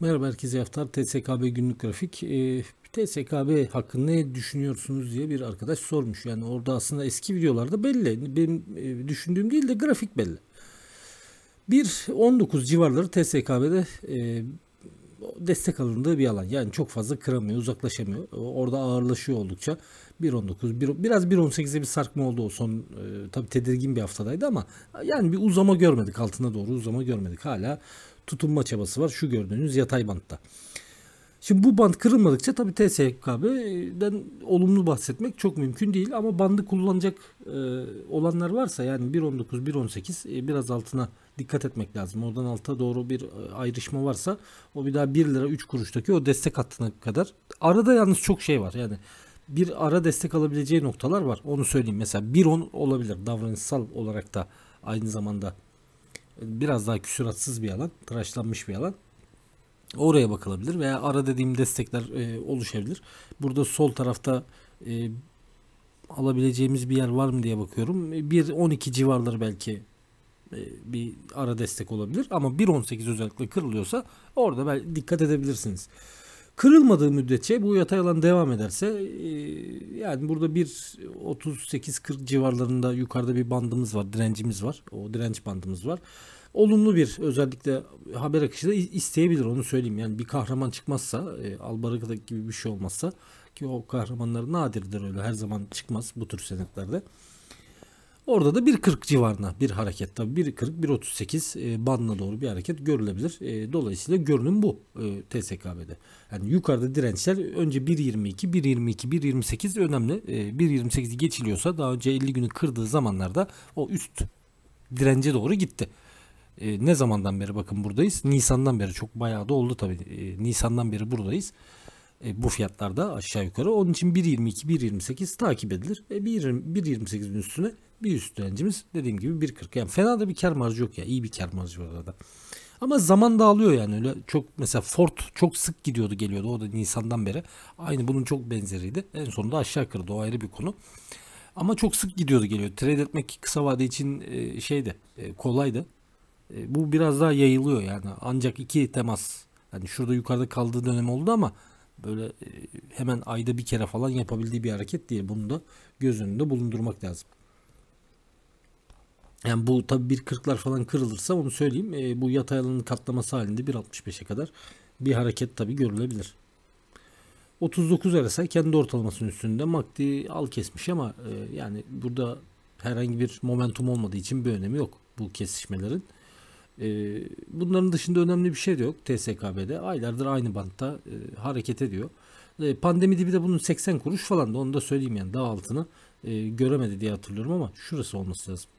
Merhaba herkese hafta TSKB günlük grafik. E, ee, TSKB hakkında ne düşünüyorsunuz diye bir arkadaş sormuş. Yani orada aslında eski videolarda belli. Benim e, düşündüğüm değil de grafik belli. 1.19 civarları TSKB'de e, destek alındığı bir alan. Yani çok fazla kıramıyor, uzaklaşamıyor. Orada ağırlaşıyor oldukça. 1.19, biraz 1.18'e bir sarkma oldu o son. E, tabii tedirgin bir haftadaydı ama e, yani bir uzama görmedik altına doğru uzama görmedik. Hala tutunma çabası var şu gördüğünüz yatay bantta. Şimdi bu band kırılmadıkça tabii TSKB'den olumlu bahsetmek çok mümkün değil ama bandı kullanacak e, olanlar varsa yani 1.19, 1.18 e, biraz altına dikkat etmek lazım. Oradan alta doğru bir e, ayrışma varsa o bir daha 1 lira 3 kuruştaki o destek hattına kadar. Arada yalnız çok şey var yani bir ara destek alabileceği noktalar var. Onu söyleyeyim mesela 1.10 olabilir davranışsal olarak da aynı zamanda biraz daha küsuratsız bir alan, tıraşlanmış bir alan. Oraya bakılabilir veya ara dediğim destekler e, oluşabilir. Burada sol tarafta e, alabileceğimiz bir yer var mı diye bakıyorum. 1.12 e, civarları belki e, bir ara destek olabilir ama 1.18 özellikle kırılıyorsa orada dikkat edebilirsiniz. Kırılmadığı müddetçe bu yatay alan devam ederse e, yani burada bir 38-40 civarlarında yukarıda bir bandımız var, direncimiz var. O direnç bandımız var. Olumlu bir özellikle haber akışı da isteyebilir onu söyleyeyim. Yani bir kahraman çıkmazsa, e, Albaraka'da gibi bir şey olmazsa ki o kahramanlar nadirdir öyle her zaman çıkmaz bu tür senetlerde. Orada da 1.40 civarına bir hareket tabii 1.40 1.38 e, bandına doğru bir hareket görülebilir. E, dolayısıyla görünüm bu e, TSKB'de. Yani yukarıda dirençler önce 1.22, 1.22, 1.28 önemli. E, 1.28'i geçiliyorsa daha önce 50 günü kırdığı zamanlarda o üst dirence doğru gitti. E, ne zamandan beri bakın buradayız? Nisan'dan beri çok bayağı da oldu tabii. E, Nisan'dan beri buradayız. E, bu fiyatlarda aşağı yukarı. Onun için 1.22, 1.28 takip edilir. E, 1.28'in üstüne bir üst direncimiz dediğim gibi 1.40. Yani fena da bir kar marjı yok ya. iyi bir kar marjı var arada. Ama zaman dağılıyor yani öyle çok mesela Ford çok sık gidiyordu geliyordu o da Nisan'dan beri. Aynı bunun çok benzeriydi. En sonunda aşağı kırdı o ayrı bir konu. Ama çok sık gidiyordu geliyor. Trade etmek kısa vade için e, şeydi e, kolaydı. E, bu biraz daha yayılıyor yani ancak iki temas. yani şurada yukarıda kaldığı dönem oldu ama böyle e, hemen ayda bir kere falan yapabildiği bir hareket diye bunu da göz önünde bulundurmak lazım. Yani bu tabi bir kırklar falan kırılırsa onu söyleyeyim. E, bu yatay alanın katlaması halinde 1.65'e kadar bir hareket tabi görülebilir. 39 arası kendi ortalamasının üstünde Makti al kesmiş ama e, yani burada herhangi bir momentum olmadığı için bir önemi yok bu kesişmelerin. Ee, bunların dışında önemli bir şey de yok TSKB'de. Aylardır aynı bantta e, hareket ediyor. E, pandemi dibi de bunun 80 kuruş falan da onu da söyleyeyim yani daha altını e, göremedi diye hatırlıyorum ama şurası olması lazım.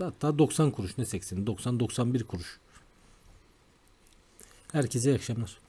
Hatta 90 kuruş ne 80 90-91 kuruş. Herkese iyi akşamlar.